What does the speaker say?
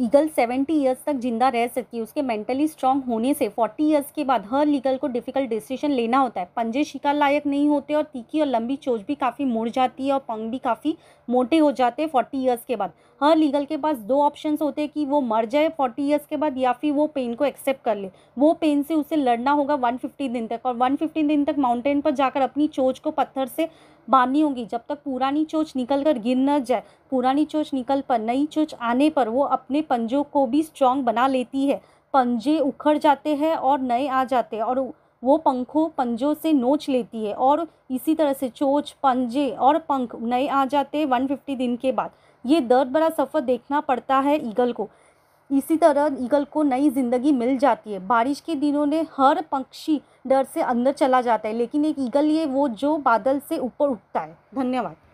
eagle 70 years तक जिंदा रह सकती है उसके मेंटली स्ट्रांग होने से 40 ईयर्स के बाद हर लीगल को डिफिकल्ट डिसीजन लेना होता है पंजे शिकार लायक नहीं होते और तीखी और लंबी चोच भी काफ़ी मुड़ जाती है और पंख भी काफ़ी मोटे हो जाते हैं 40 ईयर्स के बाद हर लीगल के पास दो ऑप्शन होते हैं कि वो मर जाए 40 ईयर्स के बाद या फिर वो पेन को एक्सेप्ट कर ले वो पेन से उसे लड़ना होगा वन दिन तक और वन दिन तक माउंटेन पर जाकर अपनी चोच को पत्थर से बांधनी होगी जब तक पुरानी चोच निकल कर गिर न जाए पुरानी चोच निकल पर नई चोच आने पर वो अपने पंजों को भी स्ट्रॉन्ग बना लेती है पंजे उखड़ जाते हैं और नए आ जाते हैं और वो पंखों पंजों से नोच लेती है और इसी तरह से चोच पंजे और पंख नए आ जाते हैं वन फिफ्टी दिन के बाद ये दर्द भरा सफ़र देखना पड़ता है ईगल को इसी तरह ईगल को नई ज़िंदगी मिल जाती है बारिश के दिनों में हर पक्षी डर से अंदर चला जाता है लेकिन एक ईगल ये वो जो बादल से ऊपर उठता है धन्यवाद